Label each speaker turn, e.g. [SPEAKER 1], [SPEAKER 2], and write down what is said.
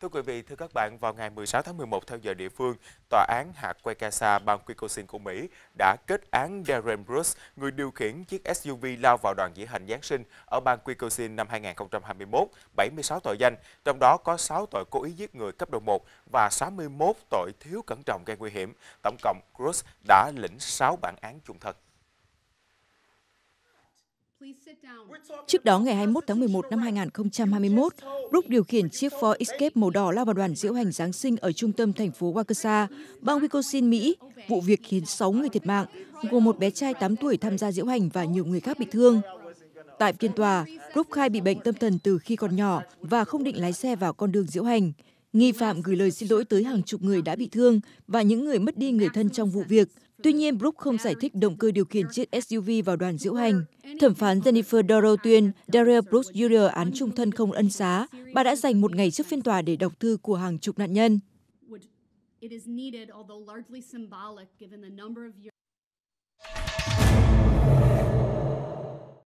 [SPEAKER 1] Thưa quý vị, thưa các bạn, vào ngày 16 tháng 11 theo giờ địa phương, Tòa án hạt Quakasa, bang Wisconsin của Mỹ đã kết án Darren Brooks, người điều khiển chiếc SUV lao vào đoàn diễu hành Giáng sinh ở bang Wisconsin năm 2021, 76 tội danh, trong đó có 6 tội cố ý giết người cấp độ 1 và 61 tội thiếu cẩn trọng gây nguy hiểm. Tổng cộng, Brooks đã lĩnh 6 bản án chung thân.
[SPEAKER 2] Trước đó, ngày 21 tháng 11 năm 2021, Brooke điều khiển chiếc Ford Escape màu đỏ lao vào đoàn diễu hành Giáng sinh ở trung tâm thành phố Waukesha, bang Wisconsin, Mỹ. Vụ việc khiến 6 người thiệt mạng, gồm một bé trai 8 tuổi tham gia diễu hành và nhiều người khác bị thương. Tại phiên tòa, Brooke khai bị bệnh tâm thần từ khi còn nhỏ và không định lái xe vào con đường diễu hành. Nghi phạm gửi lời xin lỗi tới hàng chục người đã bị thương và những người mất đi người thân trong vụ việc – Tuy nhiên, Brook không giải thích động cơ điều khiển chiếc SUV vào đoàn diễu hành. Thẩm phán Jennifer Doro tuyên Daryl Brooks Jr. án trung thân không ân xá. Bà đã dành một ngày trước phiên tòa để đọc thư của hàng chục nạn nhân.